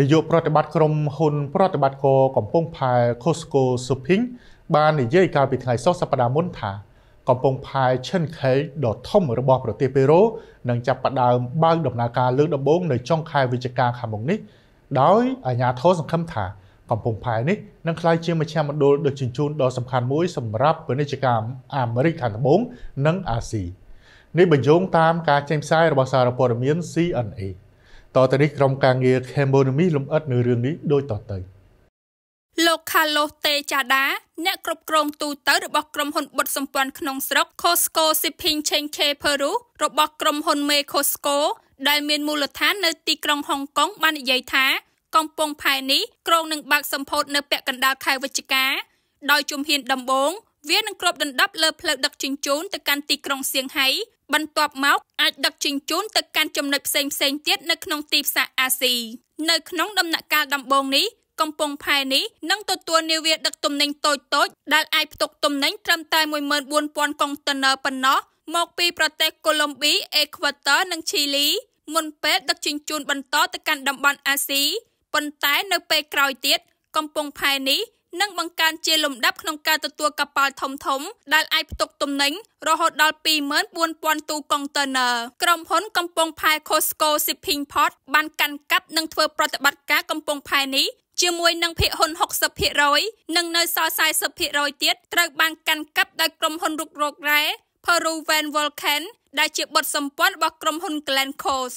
នាយកប្រតិបត្តិក្រុមហ៊ុនប្រតិបត្តិការកំពង់ផែ Costco Shopping បាននិយាយកាលពីថ្ងៃសុក្រសប្តាហ៍មុនថាកំពង់ផែ Chen Cake ដ៏ធំរបស់ប្រទេសប៉េរូនឹងចាប់ផ្ដើមបើកដំណើរការលើកដំបូងនៅចុងខែវិច្ឆិកាខាងមុខនេះដោយអាជ្ញាធរសង្ឃឹមថាកំពង់ផែនេះនឹងក្លាយជាមជ្ឈមណ្ឌលដឹកជញ្ជូនដ៏សំខាន់មួយសម្រាប់ពាណិជ្ជកម្មអាមេរិកខាងត្បូងនិងអាស៊ីនេះបញ្យោងតាមការចេញផ្សាយរបស់សារព័ត៌មាន CNA តទៅនេះក្រុមការងារ Cambonomy លំអិតនៅរឿងនេះដូចតទៅលោក Carlos Tejada អ្នកគ្រប់គ្រង ទូទៅរបស់ក្រុមហ៊ុនបុតសម្ព័ន្ធក្នុងស្រុក Costco Shipping Chain Che Peru របស់ក្រុមហ៊ុន Me Costco ដែលមានមូលដ្ឋាននៅទីក្រុងហុងកុងបាននិយាយថាកំពង់ផែនេះក្រុងនឹងបើកសម្ពោធនៅពាក់កណ្ដាលខែវិច្ឆិកាដោយជំហានដំបូងវានឹងគ្របដណ្ដប់លើផ្លូវដឹកជញ្ជូនទៅកាន់ទីក្រុងសៀងហៃបន្ទាប់មកអាចដឹកជញ្ជូនទៅកាន់ចំណុចផ្សេងផ្សេងទៀតនៅក្នុងទីផ្សារអាស៊ីនៅ ក្នុង ដំណាក់កាលដំបូងនេះកំពង់ផែនេះនឹងទទួលនាវាដឹកទំនិញតូចតូចដែលអាចផ្ទុកទំនិញត្រឹមតែ14000កុងតឺន័រប៉ុណ្ណោះមកពីប្រទេសកូឡុំប៊ីអេក្វាទ័រនិងឈីលីមុនពេលដឹកជញ្ជូនបន្តទៅកាន់តំបន់អាស៊ីប៉ុន្តែនៅ ពេលក្រោយទៀតកំពង់ផែនេះនិងបង្កើនជាលំដាប់ក្នុងការទទួលកប៉ាល់ធំៗដែលអាចផ្ទុកទំនិញរហូតដល់24,000ទូកុងតឺន័រក្រុមហ៊ុនកំពង់ផែ Costco Shipping Port បានកាន់កាប់និងធ្វើប្រតិបត្តិការកំពង់ផែនេះជាមួយនឹងភាគហ៊ុន60%និងនៅសល់40%ទៀតត្រូវបានកាន់កាប់ដោយក្រុមហ៊ុនរុករករ៉ែ Peruvian Volcan ដែលជាបុតសម្ព័ន្ធរបស់ក្រុមហ៊ុន Glencoe